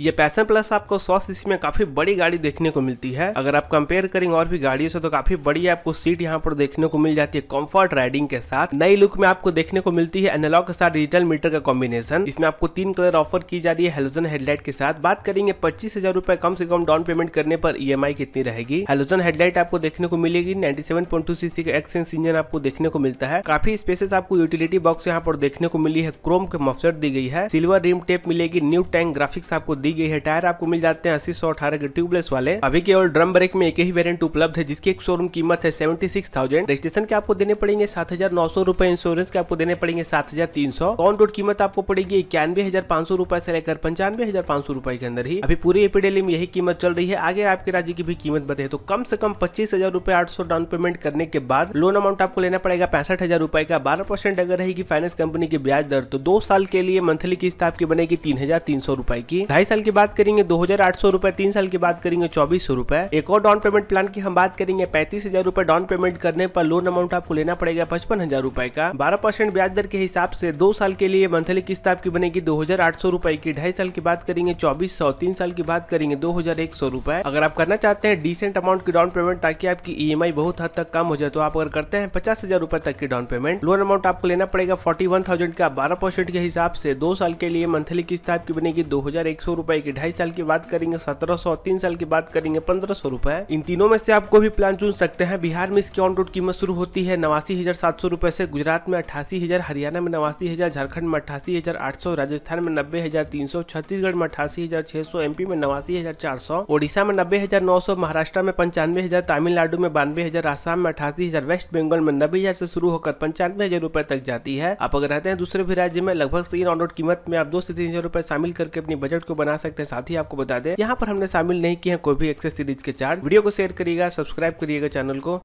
ये passion plus आपको सौ सीसी में काफी बड़ी गाड़ी देखने को मिलती है अगर आप कंपेयर करेंगे और भी गाड़ियों से तो काफी बड़ी आपको सीट यहाँ पर देखने को मिल जाती है कंफर्ट राइडिंग के साथ नई लुक में आपको देखने को मिलती है एनालॉग के साथ डिजिटल मीटर का कॉम्बिनेशन इसमें आपको तीन कलर ऑफर की जा रही है हेलोजन हेडलाइट के साथ बात करेंगे पच्चीस हजार कम से कम डाउन पेमेंट करने पर ई e कितनी रहेगी हेलोजन हेडलाइट आपको देखने को मिलेगी ninety seven point two CC का एक्सेंस इंजन आपको देखने को मिलता है काफी स्पेसेस आपको यूटिलिटी बॉक्स यहाँ पर देखने को मिली है क्रोम के मफलर दी गई है सिल्वर रिम टेप मिलेगी न्यू टैंक ग्राफिक्स आपको दी गई है टायर आपको मिल जाते हैं अस्सी सौ अठारह के ट्यूबलेस वाले अभी केवल ड्रम ब्रेक में एक ही वेरियंट उपलब्ध है जिसकी एक शोरूम कीमत है सेवेंटी सिक्स थाउजेंड रजिस्ट्रेशन के आपको देने पड़ेंगे सात हजार नौ सौ रुपए इंश्योरेंस के आपको देने पड़ेंगे सात हजार तीन सौ ऑन रोड कीमत आपको पड़ेगी इक्यानवे हजार पांच सौ रुपए से लेकर पंचानवे हजार पांच सौ रुपए के अंदर ही अभी पूरी एपीडीएल में यही कीमत चल रही है आगे आपके राज्य की भी कीमत बताए तो कम से कम पच्चीस हजार रुपए आठ सौ डाउन पेमेंट करने के बाद लोन अमाउंट आपको लेना पड़ेगा पैंसठ हजार रुपए का बारह परसेंट अगर रहेगी फाइनेंस कंपनी की ब्याज दर तो दो साल के लिए मंथली किस्त आपकी बनेगी तीन हजार तीन सौ रुपए की ढाई साल की बात करेंगे दो हजार आठ सौ रुपए तीन साल की बात करेंगे चौबीस सौ रुपए एक और डाउन पेमेंट प्लान की हम बात करेंगे पैंतीस हजार रुपए डाउन पेमेंट करने पर लोन अमाउंट आपको लेना पड़ेगा पचपन हजार रुपए का बारह परसेंट ब्याज दर के हिसाब से दो साल के लिए मंथली किस्त आपकी बनेगी दो हजार आठ सौ रुपए की ढाई साल की बात करेंगे चौबीस सौ तीन साल की बात करेंगे दो हजार एक सौ रुपए अगर आप करना चाहते हैं डिसेंट अमाउंट की डाउन पेमेंट ताकि आपकी ई e बहुत हद तक कम हो जाए तो आप अगर करते हैं पचास हजार रुपए तक की डाउन पेमेंट लोन अमाउंट आपको लेना पड़ेगा फोर्टी वन थाउजेंड का बारह परसेंट के हिसाब से दो साल के लिए मंथली किस्त आपकी बनेगी दो हजार एक सौ रुपए की ढाई साल की बात करेंगे सत्रह सौ तीन साल की बात करेंगे पंद्रह सौ रुपए इन तीनों में से आप कोई भी प्लान चुन सकते हैं बिहार में इसकी ऑन रोड कीमत शुरू होती है नवासी हजार सात सौ रुपए से गुजरात में अठासी हजार हरियाणा में नवासी हजार झारखंड में अठासी हजार आठ सौ राजस्थान में नब्बे हजार तीन सौ छत्तीसगढ़ में अठासी हजार छह सौ एमपी में नवासी हजार चार सौ ओडिशा में नब्बे हजार नौ सौ महाराष्ट्र में पंचानवे हजार तमिलनाडु में बानवे हजार आसाम में अठासी हजार वेस्ट बंगाल में नब्बे हजार से शुरू होकर पंचानवे हजार रुपए तक जाती है आप अगर रहते हैं दूसरे भी राज्य में लगभग तीन ऑन रोड कीमत में आप दो से तीन हजार रूपए शामिल करके अपनी बजट को बना बना सकते हैं साथ ही आपको बता दें यहाँ पर हमने शामिल नहीं किया कोई भी एक्सेस सीरीज के चार्ज वीडियो को शेयर करिएगा सब्सक्राइब करिएगा चैनल को